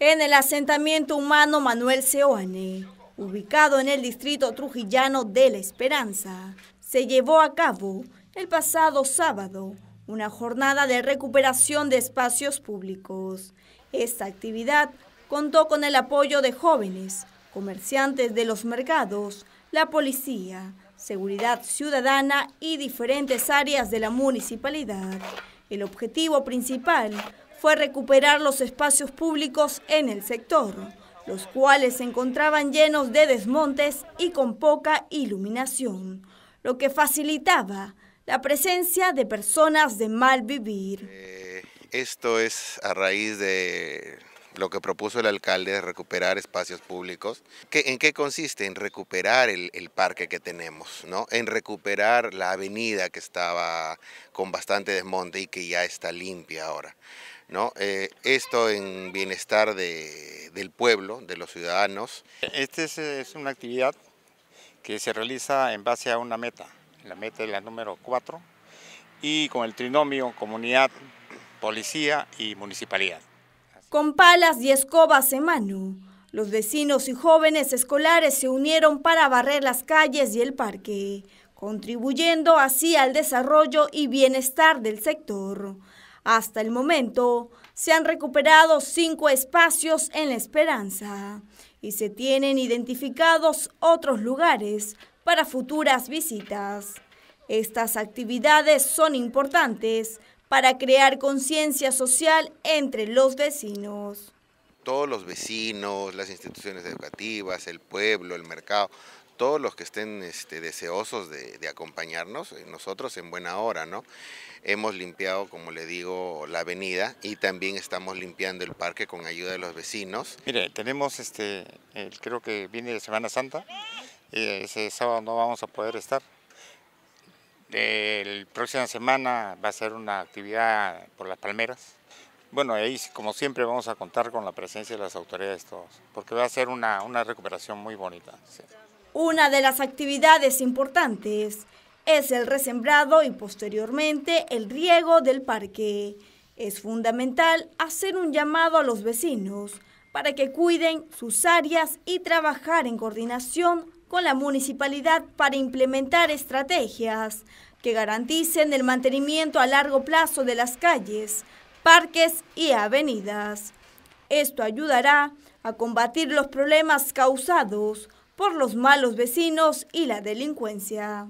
en el asentamiento humano Manuel Seoane, ubicado en el distrito trujillano de La Esperanza. Se llevó a cabo el pasado sábado una jornada de recuperación de espacios públicos. Esta actividad contó con el apoyo de jóvenes, comerciantes de los mercados, la policía, seguridad ciudadana y diferentes áreas de la municipalidad. El objetivo principal fue recuperar los espacios públicos en el sector, los cuales se encontraban llenos de desmontes y con poca iluminación, lo que facilitaba la presencia de personas de mal vivir. Eh, esto es a raíz de lo que propuso el alcalde de recuperar espacios públicos. ¿Qué, ¿En qué consiste? En recuperar el, parque que tenemos, ¿no? En recuperar la avenida que estaba con bastante desmonte y que ya está limpia ahora. ¿no? Eh, esto en bienestar del pueblo, de los ciudadanos. Esta es, es, una actividad que se realiza en base a una meta, la meta es la número 4, y con el trinomio comunidad, policía y municipalidad. Con palas y escobas en mano, los vecinos y jóvenes escolares se unieron para barrer las calles y el parque, contribuyendo así al desarrollo y bienestar del sector. Hasta el momento se han recuperado cinco espacios en La Esperanza y se tienen identificados otros lugares para futuras visitas. Estas actividades son importantes para crear conciencia social entre los vecinos. Todos los vecinos, las instituciones educativas, el pueblo, el mercado, todos los que estén este, deseosos de, acompañarnos, eh, nosotros en buena hora, ¿no? Hemos limpiado, como le digo, la avenida y también estamos limpiando el parque con ayuda de los vecinos. Mire, tenemos, este, creo que viene de Semana Santa, eh, ese sábado no vamos a poder estar. La próxima semana va a ser una actividad por las palmeras. Bueno, ahí como siempre vamos a contar con la presencia de las autoridades todos, porque va a ser una, recuperación muy bonita. Una de las actividades importantes es el resembrado y posteriormente el riego del parque. Es fundamental hacer un llamado a los vecinos para que cuiden sus áreas y trabajar en coordinación con la municipalidad para implementar estrategias que garanticen el mantenimiento a largo plazo de las calles, parques y avenidas. Esto ayudará a combatir los problemas causados por los malos vecinos y la delincuencia.